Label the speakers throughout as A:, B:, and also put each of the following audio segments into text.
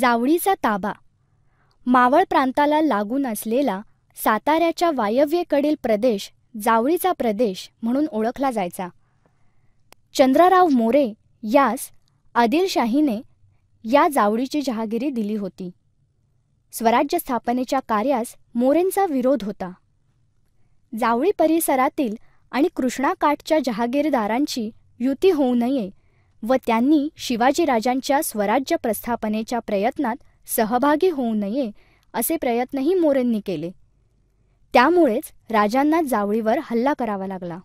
A: जावळीचा ताबा मावळ प्रांताला लागून असलेला साताऱ्याच्या वायव्येकडील प्रदेश जावळीचा प्रदेश म्हणून ओळखला जायचा चंद्रराव मोरे यास आदिलशाहीने या जावळीची जहागिरी दिली होती स्वराज्य स्थापनेच्या कार्यास मोरेंचा विरोध होता जावळी परिसरातील आणि कृष्णाकाठच्या जहागीरदारांची युती होऊ नये व त्यांनी शिवाजीराजांच्या स्वराज्य प्रस्थापनेच्या प्रयत्नात सहभागी होऊ नये असे प्रयत्नही मोरेंनी केले त्यामुळेच राजांना जावळीवर हल्ला करावा लागला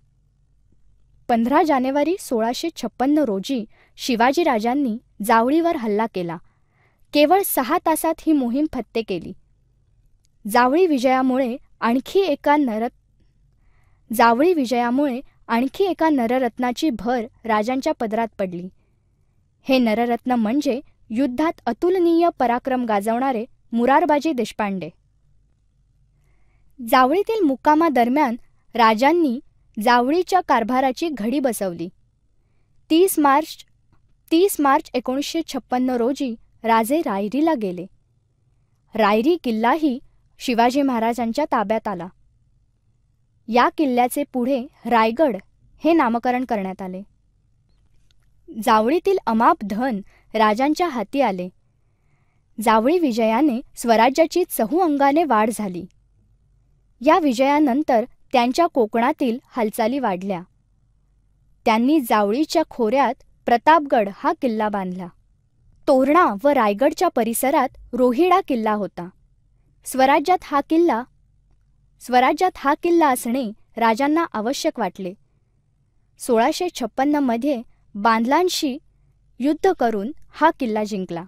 A: पंधरा जानेवारी सोळाशे छप्पन्न रोजी शिवाजीराजांनी जावळीवर हल्ला केला केवळ सहा तासात ही मोहीम फत्ते केली जावळी विजयामुळे आणखी एका नर जावळी विजयामुळे आणखी एका नररत्नाची भर राजांच्या पदरात पडली हे नररत्न म्हणजे युद्धात अतुलनीय पराक्रम गाजवणारे मुरारबाजी देशपांडे जावळीतील मुक्कामादरम्यान राजांनी जावळीच्या कारभाराची घडी बसवली तीस मार्च तीस मार्च एकोणीसशे छप्पन्न रोजी राजे रायरीला गेले रायरी किल्लाही शिवाजी महाराजांच्या ताब्यात आला या किल्ल्याचे पुढे रायगड हे नामकरण करण्यात आले जावळीतील अमाप धन राजांच्या हाती आले जावळी विजयाने स्वराज्याची चहू अंगाने वाढ झाली या विजयानंतर त्यांच्या कोकणातील हालचाली वाढल्या त्यांनी जावळीच्या खोऱ्यात प्रतापगड हा किल्ला बांधला तोरणा व रायगडच्या परिसरात रोहिडा किल्ला होता स्वराज्यात हा किल्ला स्वराज्यात हा किल्ला असणे राजांना आवश्यक वाटले सोळाशे छप्पन्नमध्ये बांधलांशी युद्ध करून हा किल्ला जिंकला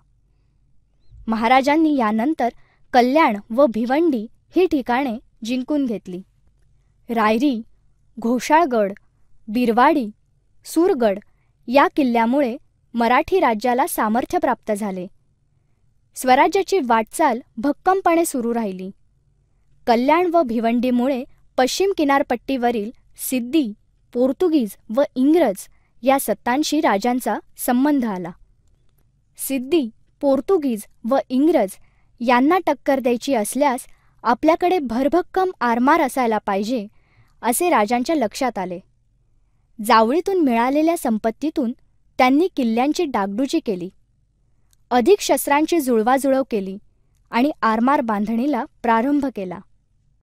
A: महाराजांनी यानंतर कल्याण व भिवंडी ही ठिकाणे जिंकून घेतली रायरी घोषाळगड बिरवाडी सूरगड या किल्ल्यामुळे मराठी राज्याला सामर्थ्य प्राप्त झाले स्वराज्याची वाटचाल भक्कमपणे सुरू राहिली कल्याण व भिवंडीमुळे पश्चिम किनारपट्टीवरील सिद्दी पोर्तुगीज व इंग्रज या सत्तांशी राजांचा संबंध आला सिद्दी पोर्तुगीज व इंग्रज यांना टक्कर द्यायची असल्यास आपल्याकडे भरभक्कम आरमार असायला पाहिजे असे राजांच्या लक्षात आले जावळीतून मिळालेल्या संपत्तीतून त्यांनी किल्ल्यांची डागडुजी केली अधिक शस्त्रांची जुळवाजुळव केली आणि आरमार बांधणीला प्रारंभ केला